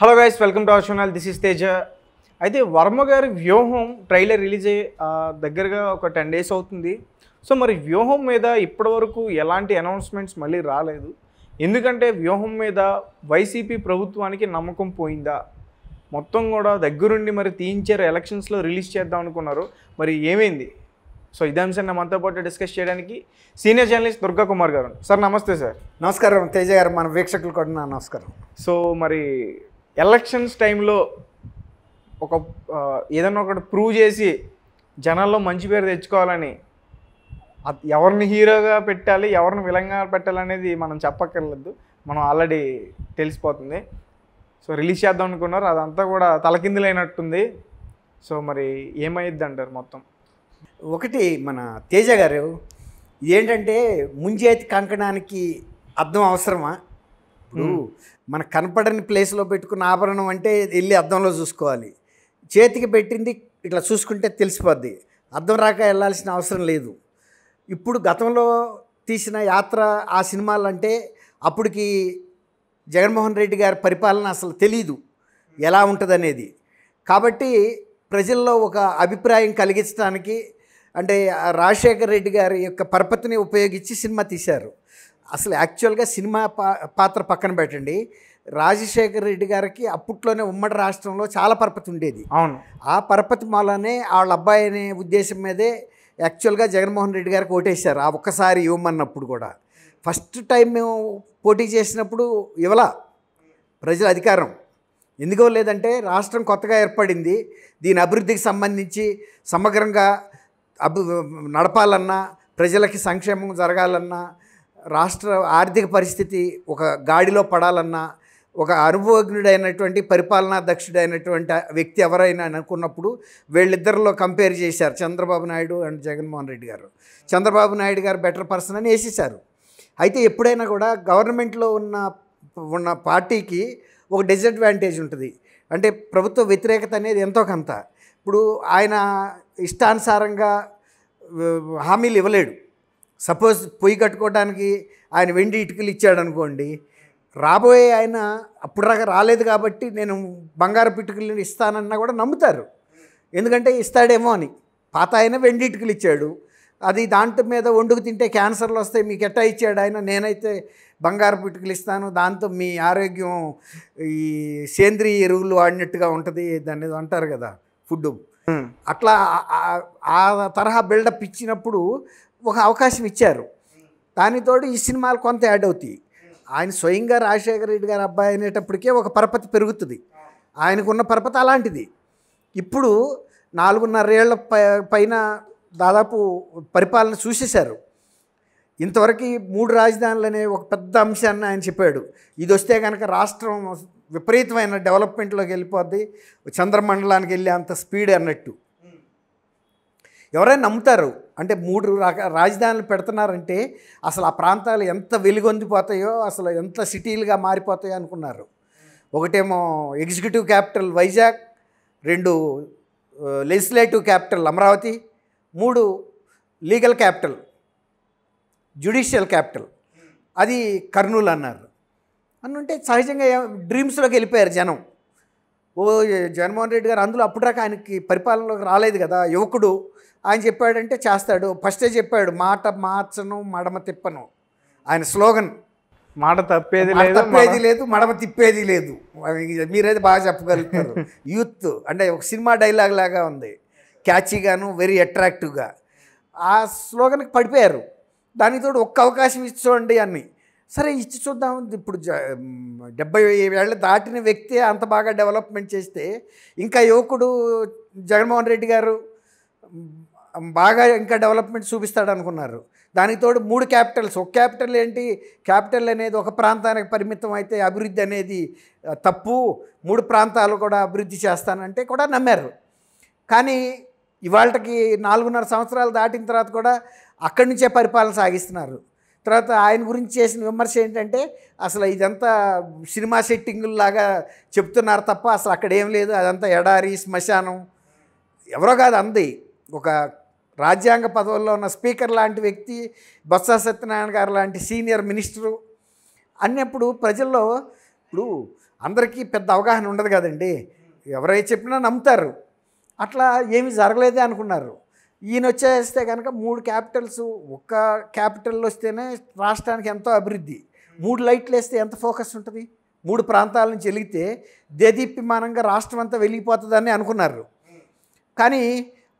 hello guys welcome to our channel this is Teja అయితే వర్మ గారి వ్యూహం ట్రైలర్ రిలీజ్ అయ్యి దగ్గరగా ఒక టెన్ డేస్ అవుతుంది సో మరి వ్యూహం మీద ఇప్పటివరకు ఎలాంటి అనౌన్స్మెంట్స్ మళ్ళీ రాలేదు ఎందుకంటే వ్యూహం మీద వైసీపీ ప్రభుత్వానికి నమ్మకం పోయిందా మొత్తం కూడా దగ్గరుండి మరి తీయించారు ఎలక్షన్స్లో రిలీజ్ చేద్దాం అనుకున్నారు మరి ఏమైంది సో ఇదే అంశాన్ని మనతో పాటు డిస్కస్ చేయడానికి సీనియర్ జర్నలిస్ట్ దుర్గా కుమార్ గారు సార్ నమస్తే సార్ నమస్కారం తేజ గారు మన వీక్షకులు కూడా నమస్కారం సో మరి ఎలక్షన్స్ టైంలో ఒక ఏదన్నా ఒకటి ప్రూవ్ చేసి జనాల్లో మంచి పేరు తెచ్చుకోవాలని ఎవరిని హీరోగా పెట్టాలి ఎవరిని విలంగా పెట్టాలనేది మనం చెప్పక్కర్లేదు మనం ఆల్రెడీ తెలిసిపోతుంది సో రిలీజ్ చేద్దాం అనుకున్నారు అదంతా కూడా తలకిందులైనట్టుంది సో మరి ఏమైద్ది అంటారు మొత్తం ఒకటి మన తేజ గారు ఏంటంటే ముంజేతి కంకణానికి అర్థం అవసరమా ఇప్పుడు మన కనపడని ప్లేస్లో పెట్టుకున్న ఆభరణం అంటే వెళ్ళి అద్దంలో చూసుకోవాలి చేతికి పెట్టింది ఇట్లా చూసుకుంటే తెలిసిపోద్ది అద్దం రాక వెళ్ళాల్సిన అవసరం లేదు ఇప్పుడు గతంలో తీసిన యాత్ర ఆ సినిమాలు అంటే అప్పటికి జగన్మోహన్ రెడ్డి గారి పరిపాలన అసలు తెలీదు ఎలా ఉంటుందనేది కాబట్టి ప్రజల్లో ఒక అభిప్రాయం కలిగించడానికి అంటే రాజశేఖర్ రెడ్డి గారి యొక్క పరపతిని ఉపయోగించి సినిమా తీశారు అసలు యాక్చువల్గా సినిమా పా పాత్ర పక్కన పెట్టండి రాజశేఖర్ రెడ్డి గారికి అప్పట్లోనే ఉమ్మడి రాష్ట్రంలో చాలా పరపతి ఉండేది అవును ఆ పరపతి మాలనే వాళ్ళ అబ్బాయి అనే ఉద్దేశం మీదే యాక్చువల్గా జగన్మోహన్ రెడ్డి గారికి ఓటేశారు ఆ ఒక్కసారి ఇవ్వమన్నప్పుడు కూడా ఫస్ట్ టైం మేము పోటీ చేసినప్పుడు ఇవ్వలా ప్రజల అధికారం ఎందుకో లేదంటే రాష్ట్రం కొత్తగా ఏర్పడింది దీని అభివృద్ధికి సంబంధించి సమగ్రంగా అభి నడపాలన్నా ప్రజలకి సంక్షేమం జరగాలన్నా రాష్ట్ర ఆర్థిక పరిస్థితి ఒక గాడిలో పడాలన్నా ఒక అనుభవజ్ఞుడైనటువంటి పరిపాలనా దక్షుడైనటువంటి వ్యక్తి ఎవరైనా అనుకున్నప్పుడు వీళ్ళిద్దరిలో కంపేర్ చేశారు చంద్రబాబు నాయుడు అండ్ జగన్మోహన్ రెడ్డి గారు చంద్రబాబు నాయుడు గారు బెటర్ పర్సన్ అని వేసేశారు అయితే ఎప్పుడైనా కూడా గవర్నమెంట్లో ఉన్న ఉన్న పార్టీకి ఒక డిసడ్వాంటేజ్ ఉంటుంది అంటే ప్రభుత్వ వ్యతిరేకత అనేది ఎంతో కొంత ఇప్పుడు ఆయన ఇష్టానుసారంగా హామీలు ఇవ్వలేడు సపోజ్ పొయ్యి కట్టుకోవడానికి ఆయన వెండి ఇటుకలు ఇచ్చాడు అనుకోండి రాబోయే ఆయన అప్పుడు రాక రాలేదు కాబట్టి నేను బంగారు పిటుకలు ఇస్తానన్నా కూడా నమ్ముతారు ఎందుకంటే ఇస్తాడేమో అని పాత ఆయన వెండి ఇటుకలు ఇచ్చాడు అది దాంట్లో మీద వండుకు తింటే క్యాన్సర్లు వస్తాయి మీకు ఎట్టా ఇచ్చాడు ఆయన నేనైతే బంగారు పిటుకలు ఇస్తాను దాంతో మీ ఆరోగ్యం ఈ సేంద్రియ ఎరువులు వాడినట్టుగా ఉంటుంది దాన్ని అంటారు కదా ఫుడ్ అట్లా ఆ తరహా బిల్డప్ ఇచ్చినప్పుడు ఒక అవకాశం ఇచ్చారు దానితోడు ఈ సినిమాలు కొంత యాడ్ అవుతాయి ఆయన స్వయంగా రాజశేఖర రెడ్డి గారి అబ్బాయి అనేటప్పటికే ఒక పరపతి పెరుగుతుంది ఆయనకున్న పరపతి అలాంటిది ఇప్పుడు నాలుగున్నరేళ్ల పైన దాదాపు పరిపాలన చూసేశారు ఇంతవరకు మూడు రాజధానులు అనే ఒక పెద్ద అంశాన్ని ఆయన చెప్పాడు ఇది వస్తే కనుక రాష్ట్రం విపరీతమైన డెవలప్మెంట్లోకి వెళ్ళిపోద్ది చంద్రమండలానికి వెళ్ళే అంత స్పీడ్ అన్నట్టు ఎవరైనా నమ్ముతారు అంటే మూడు రాజధానులు పెడుతున్నారంటే అసలు ఆ ప్రాంతాలు ఎంత వెలుగొందిపోతాయో అసలు ఎంత సిటీలుగా మారిపోతాయో అనుకున్నారు ఒకటేమో ఎగ్జిక్యూటివ్ క్యాపిటల్ వైజాగ్ రెండు లెజిస్లేటివ్ క్యాపిటల్ అమరావతి మూడు లీగల్ క్యాపిటల్ జ్యుడిషియల్ క్యాపిటల్ అది కర్నూలు అన్నారు అనుంటే సహజంగా డ్రీమ్స్లోకి వెళ్ళిపోయారు జనం ఓ జగన్మోహన్ రెడ్డి గారు అందులో అప్పుడు రాక ఆయనకి పరిపాలనలోకి రాలేదు కదా యువకుడు ఆయన చెప్పాడంటే చేస్తాడు ఫస్టే చెప్పాడు మాట మార్చను మడమ తిప్పను ఆయన స్లోగన్ మాట తప్పేది లేదు తప్పేది లేదు మడమ తిప్పేది లేదు మీరైతే బాగా చెప్పగలుగుతారు యూత్ అంటే ఒక సినిమా డైలాగ్ లాగా ఉంది క్యాచీగాను వెరీ అట్రాక్టివ్గా ఆ స్లోగన్కి పడిపోయారు దానికి తోడు ఒక్క అవకాశం ఇచ్చోండి అన్నీ సరే ఇచ్చి చూద్దాం ఇప్పుడు డెబ్బై ఏళ్ళ దాటిన వ్యక్తి అంత బాగా డెవలప్మెంట్ చేస్తే ఇంకా యువకుడు జగన్మోహన్ రెడ్డి గారు బాగా ఇంకా డెవలప్మెంట్ చూపిస్తాడు అనుకున్నారు దానికి తోడు మూడు క్యాపిటల్స్ ఒక క్యాపిటల్ ఏంటి క్యాపిటల్ అనేది ఒక ప్రాంతానికి పరిమితం అయితే అభివృద్ధి అనేది తప్పు మూడు ప్రాంతాలు కూడా అభివృద్ధి చేస్తానంటే కూడా నమ్మారు కానీ ఇవాళకి నాలుగున్నర సంవత్సరాలు దాటిన తర్వాత కూడా అక్కడి నుంచే పరిపాలన సాగిస్తున్నారు తర్వాత ఆయన గురించి చేసిన విమర్శ ఏంటంటే అసలు ఇదంతా సినిమా సెట్టింగుల్లాగా చెప్తున్నారు తప్ప అసలు అక్కడ ఏం లేదు అదంతా ఎడారి శ్మశానం ఎవరో కాదు అంది ఒక రాజ్యాంగ పదవుల్లో ఉన్న స్పీకర్ లాంటి వ్యక్తి బొత్స సత్యనారాయణ గారు లాంటి సీనియర్ మినిస్టరు అన్నప్పుడు ప్రజల్లో ఇప్పుడు అందరికీ పెద్ద అవగాహన ఉండదు కదండి ఎవరైతే చెప్పినా నమ్ముతారు అట్లా ఏమి జరగలేదే అనుకున్నారు ఈయన వచ్చేస్తే కనుక మూడు క్యాపిటల్స్ ఒక్క క్యాపిటల్ వస్తేనే రాష్ట్రానికి ఎంతో అభివృద్ధి మూడు లైట్లు వేస్తే ఎంత ఫోకస్ ఉంటుంది మూడు ప్రాంతాల నుంచి వెలిగితే దేదీప్యమానంగా రాష్ట్రం అంతా వెలిగిపోతుందని అనుకున్నారు కానీ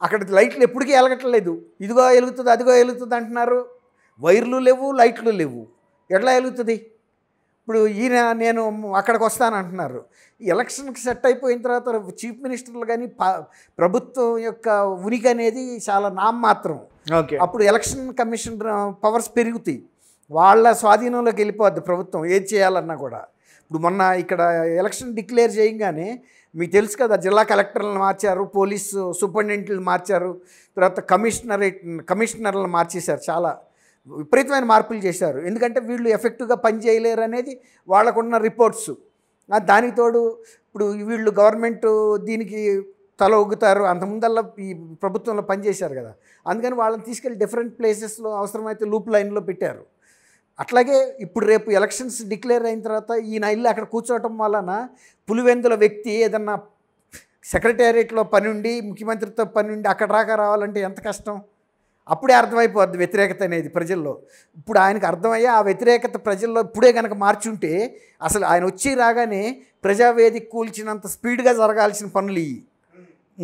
అక్కడ లైట్లు ఎప్పటికీ వెలగట్లేదు ఇదిగో వెలుగుతుంది అదిగో వెలుగుతుంది అంటున్నారు వైర్లు లేవు లైట్లు లేవు ఎట్లా వెలుగుతుంది ఇప్పుడు ఈయన నేను అక్కడికి వస్తాను అంటున్నారు ఎలక్షన్కి సెట్ అయిపోయిన తర్వాత చీఫ్ మినిస్టర్లు కానీ ప్రభుత్వం యొక్క ఉనికి అనేది చాలా నామమాత్రం ఓకే అప్పుడు ఎలక్షన్ కమిషన్ పవర్స్ పెరుగుతాయి వాళ్ళ స్వాధీనంలోకి వెళ్ళిపోద్ది ప్రభుత్వం ఏది చేయాలన్నా కూడా ఇప్పుడు మొన్న ఇక్కడ ఎలక్షన్ డిక్లేర్ చేయగానే మీకు తెలుసు కదా జిల్లా కలెక్టర్లను మార్చారు పోలీసు సూపరింటెండెంట్లు మార్చారు తర్వాత కమిషనరేట్ కమిషనర్లను మార్చేశారు చాలా విపరీతమైన మార్పులు చేశారు ఎందుకంటే వీళ్ళు ఎఫెక్టివ్గా పనిచేయలేరు అనేది వాళ్ళకున్న రిపోర్ట్స్ దానికి తోడు ఇప్పుడు వీళ్ళు గవర్నమెంట్ దీనికి తల ఒగ్గుతారు ముందల్లా ఈ ప్రభుత్వంలో పనిచేశారు కదా అందుకని వాళ్ళని తీసుకెళ్ళి డిఫరెంట్ ప్లేసెస్లో అవసరమైతే లూప్ లైన్లో పెట్టారు అట్లాగే ఇప్పుడు రేపు ఎలక్షన్స్ డిక్లేర్ అయిన తర్వాత ఈయన ఇల్లు అక్కడ కూర్చోవటం వలన పులివెందుల వ్యక్తి ఏదన్నా సెక్రటేరియట్లో పని ఉండి ముఖ్యమంత్రితో పని ఉండి అక్కడ రాక రావాలంటే ఎంత కష్టం అప్పుడే అర్థమైపోద్ది వ్యతిరేకత అనేది ప్రజల్లో ఇప్పుడు ఆయనకు అర్థమయ్యే ఆ వ్యతిరేకత ప్రజల్లో ఇప్పుడే కనుక మార్చుంటే అసలు ఆయన వచ్చి రాగానే ప్రజావేదిక కూల్చినంత స్పీడ్గా జరగాల్సిన పనులు ఇవి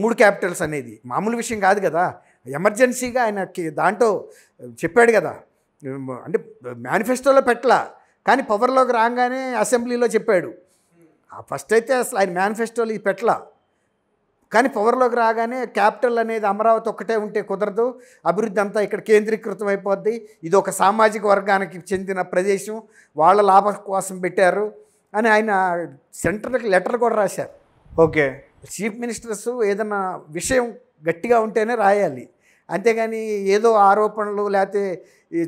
మూడు క్యాపిటల్స్ అనేది మామూలు విషయం కాదు కదా ఎమర్జెన్సీగా ఆయన దాంట్లో చెప్పాడు కదా అంటే మేనిఫెస్టోలో పెట్టలా కానీ పవర్లోకి రాగానే అసెంబ్లీలో చెప్పాడు ఫస్ట్ అయితే అసలు ఆయన మేనిఫెస్టోలు ఇది పెట్టలా కానీ పవర్లోకి రాగానే క్యాపిటల్ అనేది అమరావతి ఒక్కటే ఉంటే కుదరదు అభివృద్ధి అంతా ఇక్కడ కేంద్రీకృతం అయిపోద్ది ఇది ఒక సామాజిక వర్గానికి చెందిన ప్రదేశం వాళ్ళ లాభం కోసం పెట్టారు అని ఆయన సెంటర్కి లెటర్ కూడా రాశారు ఓకే చీఫ్ మినిస్టర్స్ ఏదైనా విషయం గట్టిగా ఉంటేనే రాయాలి అంతేగాని ఏదో ఆరోపణలు లేకపోతే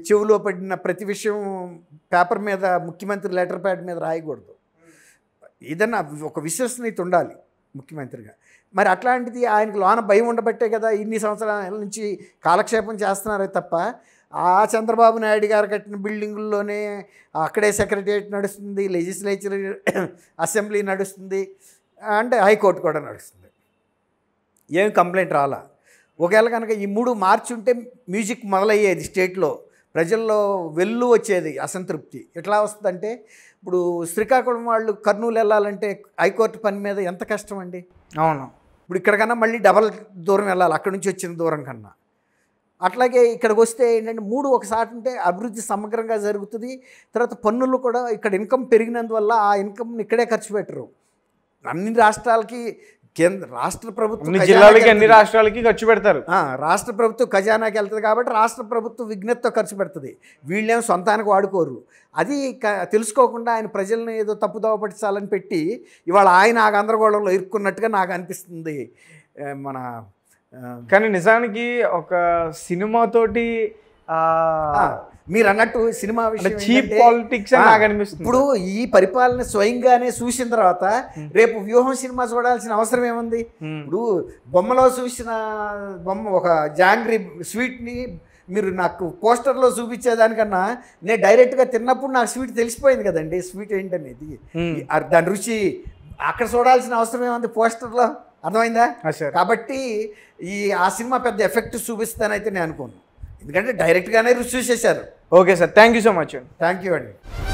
చెవులో పడిన ప్రతి విషయం పేపర్ మీద ముఖ్యమంత్రి లెటర్ ప్యాడ్ మీద రాయకూడదు ఏదన్నా ఒక విశ్వసనీయత ఉండాలి ముఖ్యమంత్రిగా మరి అట్లాంటిది ఆయనకు లోన భయం ఉండబట్టే కదా ఇన్ని సంవత్సరాల నుంచి కాలక్షేపం చేస్తున్నారే తప్ప ఆ చంద్రబాబు నాయుడు గారు కట్టిన బిల్డింగుల్లోనే అక్కడే సెక్రటరియట్ నడుస్తుంది లెజిస్లేచర్ అసెంబ్లీ నడుస్తుంది అంటే హైకోర్టు కూడా నడుస్తుంది ఏం కంప్లైంట్ రాలా ఒకవేళ కనుక ఈ మూడు మార్చి ఉంటే మ్యూజిక్ మొదలయ్యేది స్టేట్లో ప్రజల్లో వెళ్ళు వచ్చేది అసంతృప్తి ఎట్లా వస్తుందంటే ఇప్పుడు శ్రీకాకుళం వాళ్ళు కర్నూలు వెళ్ళాలంటే హైకోర్టు పని మీద ఎంత కష్టం అండి అవును ఇప్పుడు ఇక్కడికన్నా మళ్ళీ డబల్ దూరం వెళ్ళాలి అక్కడి నుంచి వచ్చిన దూరం కన్నా అట్లాగే ఇక్కడికి వస్తే ఏంటంటే మూడు ఒకసారి ఉంటే అభివృద్ధి సమగ్రంగా జరుగుతుంది తర్వాత పన్నులు కూడా ఇక్కడ ఇన్కమ్ పెరిగినందువల్ల ఆ ఇన్కమ్ని ఇక్కడే ఖర్చు పెట్టరు అన్ని రాష్ట్రాలకి కేంద్ర రాష్ట్ర ప్రభుత్వం జిల్లాలకి అన్ని రాష్ట్రాలకి ఖర్చు పెడతారు రాష్ట్ర ప్రభుత్వం ఖజానాకి వెళ్తుంది కాబట్టి రాష్ట్ర ప్రభుత్వం విజ్ఞతతో ఖర్చు పెడుతుంది వీళ్ళేమో సొంతానికి వాడుకోరు అది తెలుసుకోకుండా ఆయన ప్రజలను ఏదో తప్పుదోవ పట్టించాలని పెట్టి ఇవాళ ఆయన ఆ గందరగోళంలో ఇరుక్కున్నట్టుగా నాకు అనిపిస్తుంది మన కానీ నిజానికి ఒక సినిమాతోటి మీరు అన్నట్టు సినిమా విషయం చీప్ పాలిటిక్స్ ఇప్పుడు ఈ పరిపాలన స్వయంగానే చూసిన తర్వాత రేపు వ్యూహం సినిమా చూడాల్సిన అవసరం ఏముంది ఇప్పుడు బొమ్మలో చూసిన బొమ్మ ఒక జాంగ్రీ స్వీట్ని మీరు నాకు పోస్టర్లో చూపించేదానికన్నా నేను డైరెక్ట్గా తిన్నప్పుడు నాకు స్వీట్ తెలిసిపోయింది కదండి స్వీట్ ఏంటనేది దాని రుచి అక్కడ చూడాల్సిన అవసరం ఏముంది పోస్టర్లో అర్థమైందా కాబట్టి ఈ ఆ సినిమా పెద్ద ఎఫెక్ట్ చూపిస్తానైతే నేను అనుకోను ఎందుకంటే డైరెక్ట్గానే రుచి చూసేశారు okay sir thank you so much అండి థ్యాంక్ యూ అండి